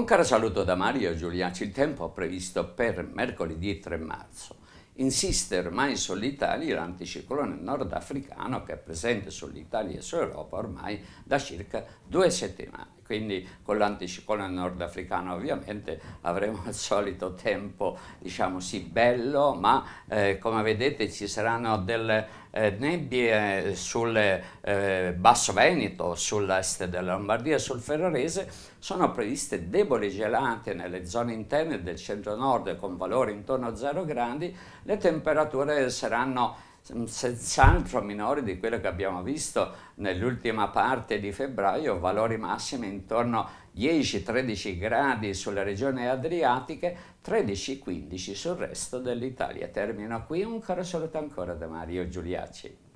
Un caro saluto da Mario Giuliacci. Il tempo previsto per mercoledì 3 marzo. Insiste ormai sull'Italia l'anticiclone nordafricano che è presente sull'Italia e sull'Europa ormai da circa due settimane quindi con l'anticiclone nordafricano ovviamente avremo il solito tempo, diciamo sì, bello, ma eh, come vedete ci saranno delle eh, nebbie eh, sul eh, Basso Veneto, sull'est della Lombardia sul Ferrarese, sono previste deboli gelate nelle zone interne del centro-nord con valori intorno a 0 gradi, le temperature saranno senz'altro minori di quello che abbiamo visto nell'ultima parte di febbraio, valori massimi intorno a 10-13 gradi sulle regioni adriatiche, 13-15 sul resto dell'Italia. Termino qui, un caro saluto ancora da Mario Giuliacci.